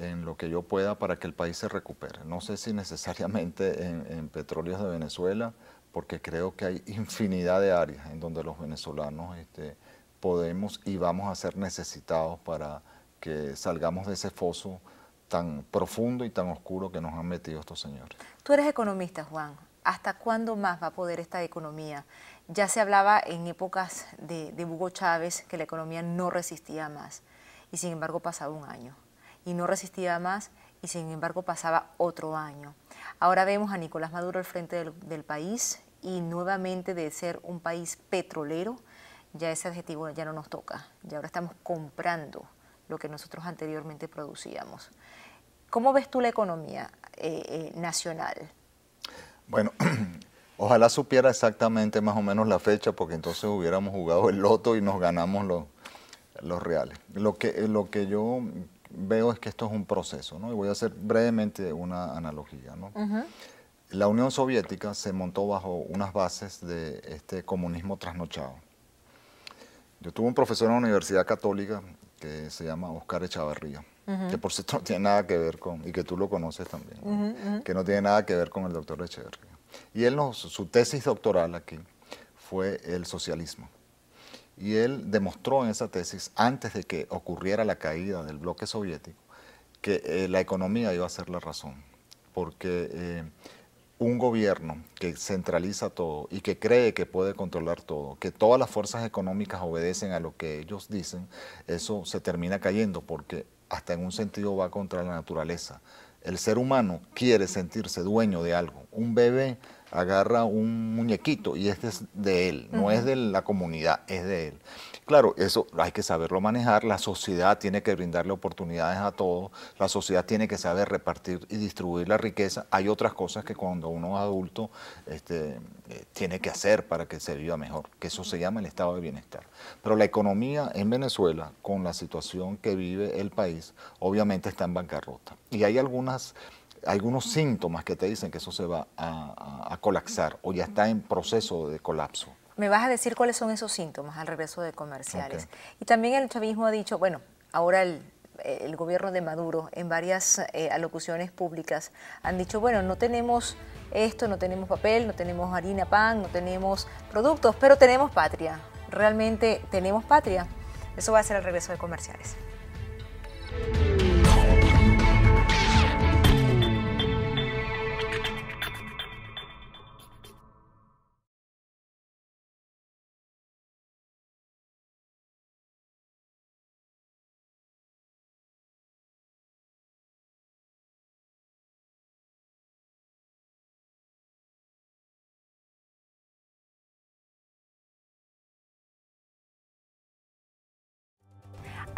en lo que yo pueda para que el país se recupere. No sé si necesariamente en, petróleos de Venezuela, porque creo que hay infinidad de áreas en donde los venezolanos este, podemos y vamos a ser necesitados para que salgamos de ese foso tan profundo y tan oscuro que nos han metido estos señores. Tú eres economista, Juan. ¿Hasta cuándo más va a poder esta economía? Ya se hablaba en épocas de, de Hugo Chávez que la economía no resistía más y sin embargo pasaba un año y no resistía más y sin embargo pasaba otro año. Ahora vemos a Nicolás Maduro al frente del, país y nuevamente de ser un país petrolero, ya ese adjetivo ya no nos toca, ya ahora estamos comprando lo que nosotros anteriormente producíamos. ¿Cómo ves tú la economía eh, eh, nacional? Bueno, ojalá supiera exactamente más o menos la fecha, porque entonces hubiéramos jugado el loto y nos ganamos los, reales. Lo que, lo que yo veo es que esto es un proceso, ¿no? Y voy a hacer brevemente una analogía, ¿no? La Unión Soviética se montó bajo unas bases de este comunismo trasnochado. Yo tuve un profesor en la Universidad Católica que se llama Oscar Echavarría, que por cierto no tiene nada que ver con, y que tú lo conoces también, que no tiene nada que ver con el doctor Echeverría. Y él, su tesis doctoral aquí fue el socialismo. Y él demostró en esa tesis, antes de que ocurriera la caída del bloque soviético, que eh, la economía iba a ser la razón. Porque eh, un gobierno que centraliza todo y que cree que puede controlar todo, que todas las fuerzas económicas obedecen a lo que ellos dicen, eso se termina cayendo porque hasta en un sentido va contra la naturaleza. El ser humano quiere sentirse dueño de algo. Un bebé agarra un muñequito y este es de él, no es de la comunidad, es de él. Claro, eso hay que saberlo manejar, la sociedad tiene que brindarle oportunidades a todos, la sociedad tiene que saber repartir y distribuir la riqueza. Hay otras cosas que cuando uno es adulto este, eh, tiene que hacer para que se viva mejor, que eso se llama el estado de bienestar. Pero la economía en Venezuela, con la situación que vive el país, obviamente está en bancarrota. Y hay algunas algunos síntomas que te dicen que eso se va a, colapsar o ya está en proceso de colapso. Me vas a decir cuáles son esos síntomas al regreso de comerciales. Y también el chavismo ha dicho, bueno, ahora el, gobierno de Maduro en varias eh, alocuciones públicas han dicho, bueno, no tenemos esto, no tenemos papel, no tenemos harina, pan, no tenemos productos, pero tenemos patria. Realmente tenemos patria. Eso va a ser al regreso de comerciales.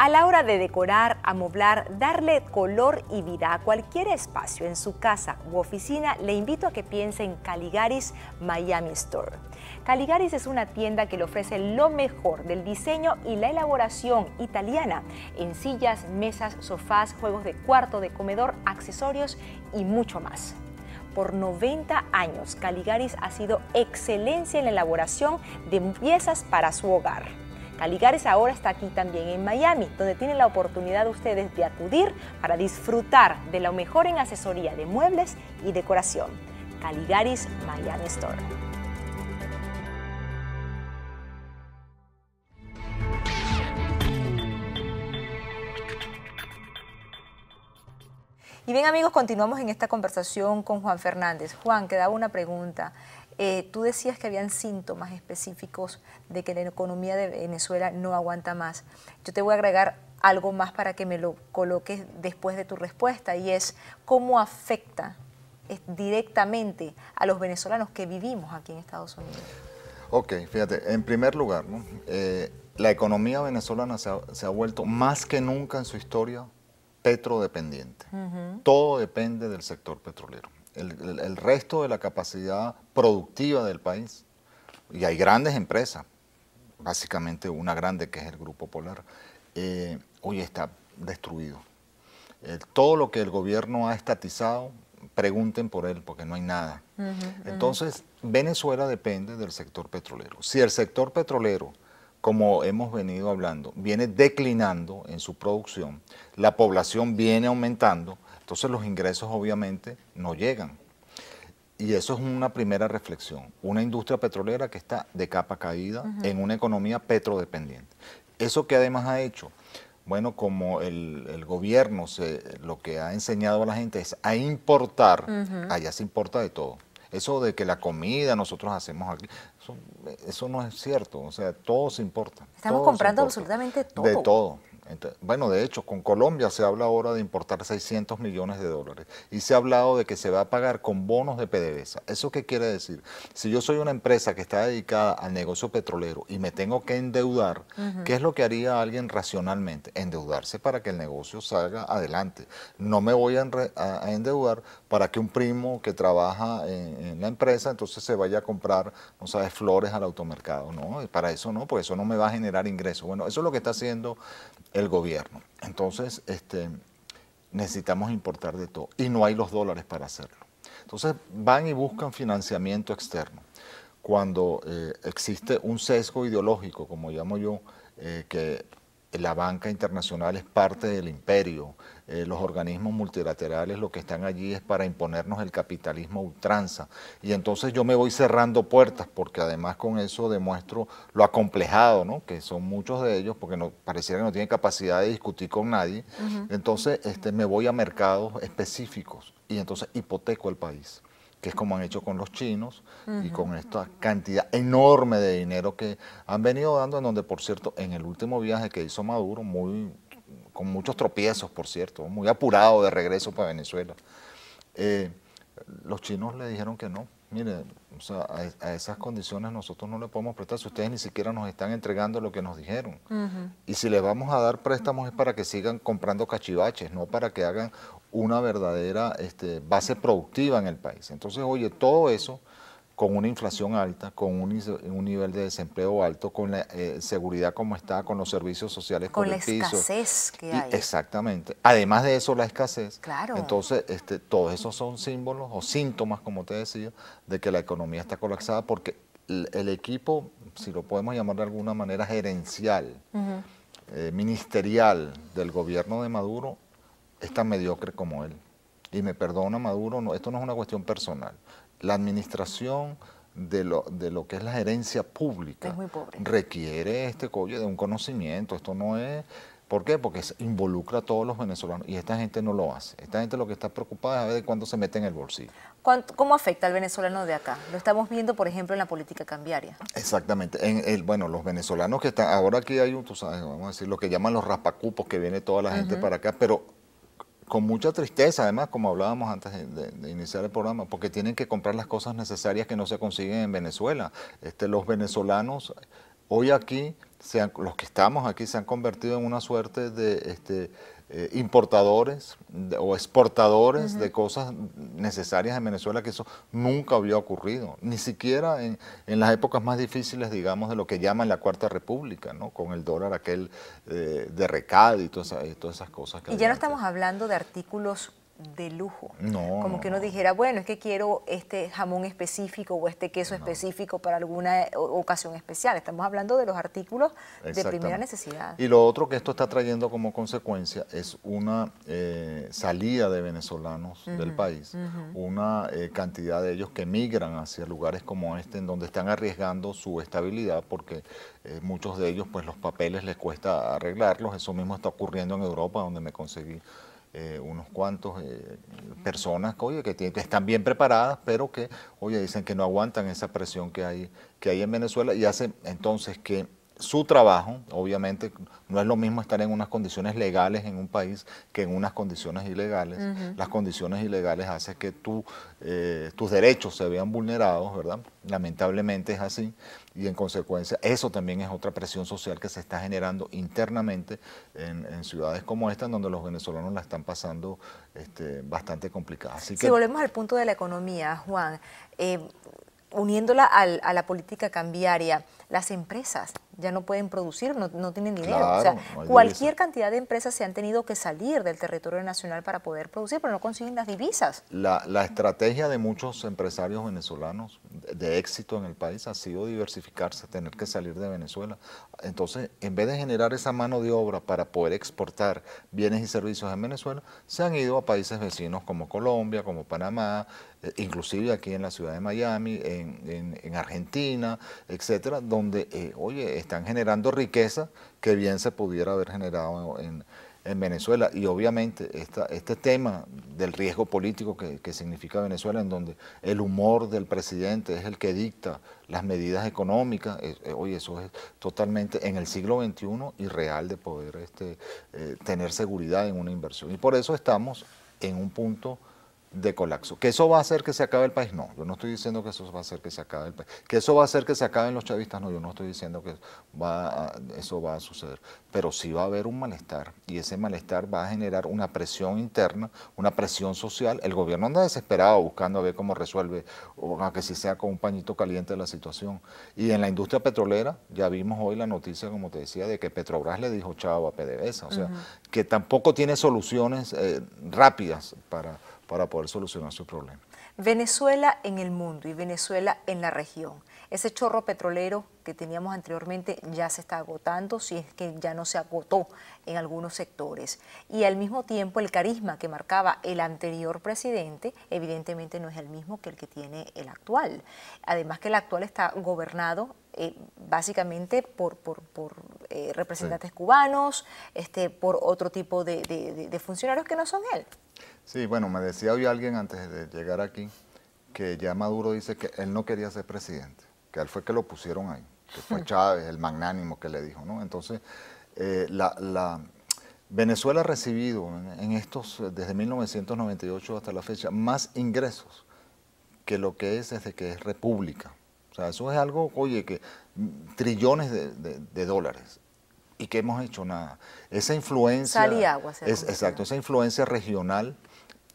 A la hora de decorar, amoblar, darle color y vida a cualquier espacio en su casa u oficina, le invito a que piense en Caligaris Miami Store. Caligaris es una tienda que le ofrece lo mejor del diseño y la elaboración italiana en sillas, mesas, sofás, juegos de cuarto, de comedor, accesorios y mucho más. Por 90 años, Caligaris ha sido excelencia en la elaboración de piezas para su hogar. Caligares ahora está aquí también en Miami, donde tienen la oportunidad ustedes de acudir para disfrutar de lo mejor en asesoría de muebles y decoración. Caligaris Miami Store. Y bien amigos, continuamos en esta conversación con Juan Fernández. Juan, quedaba una pregunta. Eh, tú decías que habían síntomas específicos de que la economía de Venezuela no aguanta más. Yo te voy a agregar algo más para que me lo coloques después de tu respuesta y es cómo afecta eh, directamente a los venezolanos que vivimos aquí en Estados Unidos. Ok, fíjate, en primer lugar, eh, la economía venezolana se ha, vuelto más que nunca en su historia petrodependiente. Todo depende del sector petrolero el, resto de la capacidad productiva del país. Y hay grandes empresas, básicamente una grande que es el Grupo Polar, eh, hoy está destruido. Eh, todo lo que el gobierno ha estatizado, pregunten por él, porque no hay nada. Entonces, Venezuela depende del sector petrolero. Si el sector petrolero, como hemos venido hablando, viene declinando en su producción, la población viene aumentando, entonces los ingresos obviamente no llegan. Y eso es una primera reflexión. Una industria petrolera que está de capa caída en una economía petrodependiente. Eso que además ha hecho, bueno, como el, gobierno lo que ha enseñado a la gente es a importar, allá se importa de todo. Eso de que la comida nosotros hacemos aquí, eso, no es cierto. O sea, todo se importa. Estamos comprando absolutamente todo. De todo bueno, de hecho, con Colombia se habla ahora de importar 600 millones de dólares y se ha hablado de que se va a pagar con bonos de PDVSA. ¿Eso qué quiere decir? Si yo soy una empresa que está dedicada al negocio petrolero y me tengo que endeudar, ¿qué es lo que haría alguien racionalmente? Endeudarse para que el negocio salga adelante. No me voy a, endeudar para que un primo que trabaja en, la empresa entonces se vaya a comprar, no sabes, flores al automercado. No, y para eso no, porque eso no me va a generar ingresos. Bueno, eso es lo que está haciendo el gobierno. Entonces, este, necesitamos importar de todo y no hay los dólares para hacerlo. Entonces, van y buscan financiamiento externo. Cuando eh, existe un sesgo ideológico, como llamo yo, eh, que la banca internacional es parte del imperio, eh, los organismos multilaterales lo que están allí es para imponernos el capitalismo ultranza. Y entonces yo me voy cerrando puertas porque además con eso demuestro lo acomplejado, ¿no? que son muchos de ellos porque pareciera que no tienen capacidad de discutir con nadie. Entonces este, me voy a mercados específicos y entonces hipoteco el país que es como han hecho con los chinos y con esta cantidad enorme de dinero que han venido dando, en donde, por cierto, en el último viaje que hizo Maduro, muy con muchos tropiezos, por cierto, muy apurado de regreso para Venezuela. Eh, los chinos le dijeron que no. Mire, a, esas condiciones nosotros no le podemos prestar si ustedes ni siquiera nos están entregando lo que nos dijeron. Y si les vamos a dar préstamos es para que sigan comprando cachivaches, no para que hagan una verdadera este, base productiva en el país. Entonces, oye, todo eso con una inflación alta, con un, nivel de desempleo alto, con la eh, seguridad como está, con los servicios sociales con la escasez que hay. exactamente. Además de eso, la escasez. Claro. Entonces, este, todos esos son símbolos o síntomas, como te decía, de que la economía está colapsada porque el, equipo, si lo podemos llamar de alguna manera, gerencial, eh, ministerial del gobierno de Maduro, es tan mediocre como él. Y me perdona Maduro, esto no es una cuestión personal. La administración de lo, de lo que es la gerencia pública requiere este collo de un conocimiento. Esto no es ¿Por qué? Porque involucra a todos los venezolanos y esta gente no lo hace. Esta gente lo que está preocupada es a ver cuándo se mete en el bolsillo. ¿Cómo afecta al venezolano de acá? Lo estamos viendo, por ejemplo, en la política cambiaria. Exactamente. En el, bueno, los venezolanos que están, ahora aquí hay, un, tú sabes, vamos a decir, lo que llaman los raspacupos, que viene toda la gente para acá, pero con mucha tristeza, además, como hablábamos antes de, iniciar el programa, porque tienen que comprar las cosas necesarias que no se consiguen en Venezuela. Este, los venezolanos hoy aquí, se los que estamos aquí, se han convertido en una suerte de... Este, eh, importadores o exportadores de cosas necesarias en Venezuela, que eso nunca había ocurrido, ni siquiera en, en, las épocas más difíciles, digamos, de lo que llaman la Cuarta República, ¿no? con el dólar aquel eh, de recado y todas, esas cosas. Que y ya no estamos hablando de artículos de lujo. No. Como que uno dijera, bueno, es que quiero este jamón específico o este queso específico para alguna eh, ocasión especial. Estamos hablando de los artículos de primera necesidad. Y lo otro que esto está trayendo como consecuencia es una eh, salida de venezolanos del país, una eh, cantidad de ellos que migran hacia lugares como este, en donde están arriesgando su estabilidad porque muchos de ellos, pues los papeles les cuesta arreglarlos. Eso mismo está ocurriendo en Europa, donde me conseguí eh, unos cuantos eh, personas oye, que, tienen, que, están bien preparadas, pero que oye, dicen que no aguantan esa presión que hay, que hay en Venezuela y hace entonces que su trabajo, obviamente no es lo mismo estar en unas condiciones legales en un país que en unas condiciones ilegales. Las condiciones ilegales hacen que eh, tus derechos se vean vulnerados, ¿verdad? Lamentablemente es así y en consecuencia eso también es otra presión social que se está generando internamente en, ciudades como esta, donde los venezolanos la están pasando este, bastante complicada. Así que, si volvemos al punto de la economía, Juan, eh, uniéndola a la política cambiaria, las empresas ya no pueden producir, no, tienen dinero. o sea, cualquier cantidad de empresas se han tenido que salir del territorio nacional para poder producir, pero no consiguen las divisas. La, estrategia de muchos empresarios venezolanos de, éxito en el país ha sido diversificarse, tener que salir de Venezuela. Entonces, en vez de generar esa mano de obra para poder exportar bienes y servicios en Venezuela, se han ido a países vecinos como Colombia, como Panamá, eh, inclusive aquí en la ciudad de Miami, en, Argentina, etcétera, donde, eh, oye, están generando riqueza que bien se pudiera haber generado en, Venezuela. Y obviamente esta, este tema del riesgo político que, significa Venezuela, en donde el humor del presidente es el que dicta las medidas económicas, eh, oye, eso es totalmente en el siglo XXI irreal de poder este, tener seguridad en una inversión. Y por eso estamos en un punto de colapso. ¿Que eso va a hacer que se acabe el país? No, yo no estoy diciendo que eso va a hacer que se acabe el país. ¿Que eso va a hacer que se acaben los chavistas? No, yo no estoy diciendo que va eso va a suceder. Pero sí va a haber un malestar y ese malestar va a generar una presión interna, una presión social. El gobierno anda desesperado buscando a ver cómo resuelve, o a que si sea con un pañito caliente la situación. Y en la industria petrolera, ya vimos hoy la noticia, como te decía, de que Petrobras le dijo chavo a PDVSA. O sea, que tampoco tiene soluciones eh, rápidas para para poder solucionar su problema. Venezuela en el mundo y Venezuela en la región. Ese chorro petrolero que teníamos anteriormente ya se está agotando, si es que ya no se agotó en algunos sectores. Y al mismo tiempo el carisma que marcaba el anterior presidente evidentemente no es el mismo que el que tiene el actual. Además que el actual está gobernado eh, básicamente por, eh, representantes cubanos, este, por otro tipo de funcionarios que no son él. Sí, bueno, me decía hoy alguien antes de llegar aquí que ya Maduro dice que él no quería ser presidente, que él fue que lo pusieron ahí, que fue hmm. Chávez, el magnánimo que le dijo, ¿no? Entonces, eh, la, Venezuela ha recibido en estos, desde 1998 hasta la fecha, más ingresos que lo que es desde que es república. O sea, eso es algo, oye, que mm, trillones de, dólares y que hemos hecho nada. Esa influencia... Sal y agua. es, exacto, esa influencia regional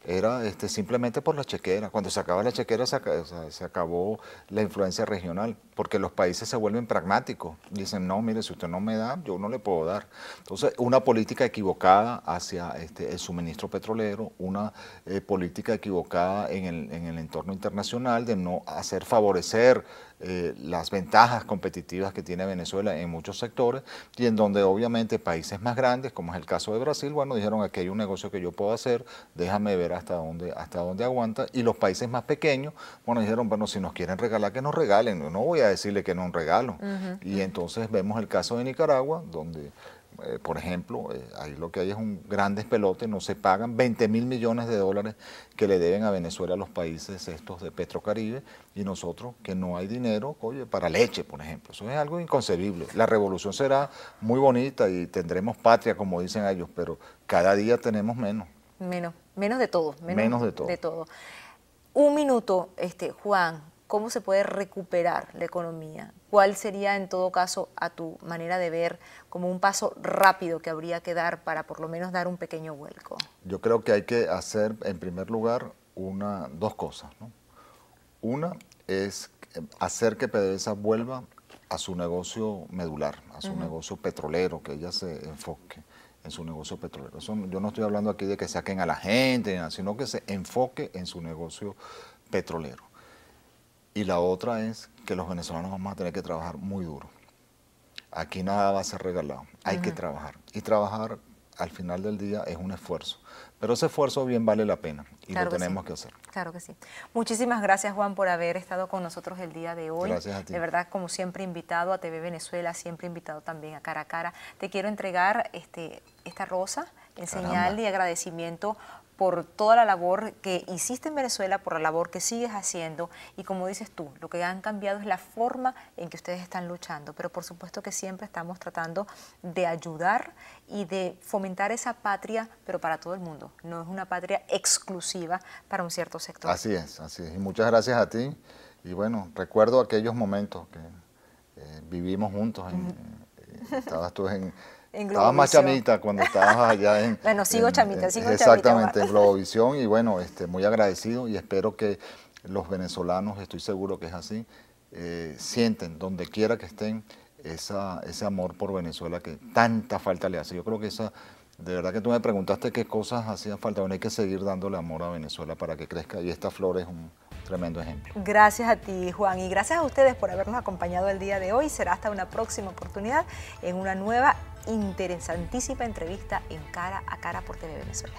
era este, simplemente por la chequera. Cuando se acaba la chequera se, acabó la influencia regional, porque los países se vuelven pragmáticos. Dicen, no, mire, si usted no me da, yo no le puedo dar. Entonces, una política equivocada hacia este, el suministro petrolero, una eh, política equivocada en el, en el entorno internacional de no hacer favorecer eh, las ventajas competitivas que tiene Venezuela en muchos sectores y en donde obviamente países más grandes, como es el caso de Brasil, bueno, dijeron aquí hay un negocio que yo puedo hacer, déjame ver hasta dónde, hasta dónde aguanta. Y los países más pequeños, bueno, dijeron, bueno, si nos quieren regalar, que nos regalen, no voy a decirle que no un regalo. Y entonces vemos el caso de Nicaragua, donde eh, por ejemplo, eh, ahí lo que hay es un gran despelote, no se pagan 20 mil millones de dólares que le deben a Venezuela a los países estos de Petrocaribe y nosotros que no hay dinero, oye, para leche, por ejemplo. Eso es algo inconcebible. La revolución será muy bonita y tendremos patria, como dicen ellos, pero cada día tenemos menos. Menos, menos de todo. Menos, de todo. De todo. Un minuto, este, Juan, ¿Cómo se puede recuperar la economía? ¿Cuál sería en todo caso, a tu manera de ver, como un paso rápido que habría que dar para por lo menos dar un pequeño vuelco? Yo creo que hay que hacer, en primer lugar, una, dos cosas. Una es eh, hacer que PDVSA vuelva a su negocio medular, a su negocio petrolero, que ella se enfoque en su negocio petrolero. yo no estoy hablando aquí de que saquen a la gente, sino que se enfoque en su negocio petrolero. Y la otra es que los venezolanos vamos a tener que trabajar muy duro. Aquí nada va a ser regalado, hay que trabajar. Y trabajar al final del día es un esfuerzo. Pero ese esfuerzo bien vale la pena y lo tenemos que, hacer. Claro que sí. Muchísimas gracias, Juan, por haber estado con nosotros el día de hoy. Gracias a ti. De verdad, como siempre, invitado a TV Venezuela, siempre invitado también a Cara a Cara. Te quiero entregar este, esta rosa en señal de agradecimiento por toda la labor que hiciste en Venezuela, por la labor que sigues haciendo y como dices tú, lo que han cambiado es la forma en que ustedes están luchando, pero por supuesto que siempre estamos tratando de ayudar y de fomentar esa patria, pero para todo el mundo, no es una patria exclusiva para un cierto sector. Así es, así es, y muchas gracias a ti y bueno, recuerdo aquellos momentos que eh, vivimos juntos, eh, estabas tú en Estabas más chamita cuando estabas allá en... bueno, sigo chamita, sigo Chamita. Exactamente, en Globovisión y bueno, este, muy agradecido y espero que los venezolanos, estoy seguro que es así, eh, sienten donde quiera que estén esa, ese amor por Venezuela que tanta falta le hace. Yo creo que esa, de verdad que tú me preguntaste qué cosas hacían falta. Bueno, hay que seguir dándole amor a Venezuela para que crezca y esta flor es un tremendo ejemplo. Gracias a ti, Juan, y gracias a ustedes por habernos acompañado el día de hoy. Será hasta una próxima oportunidad en una nueva interesantísima entrevista en Cara a Cara por TV Venezuela.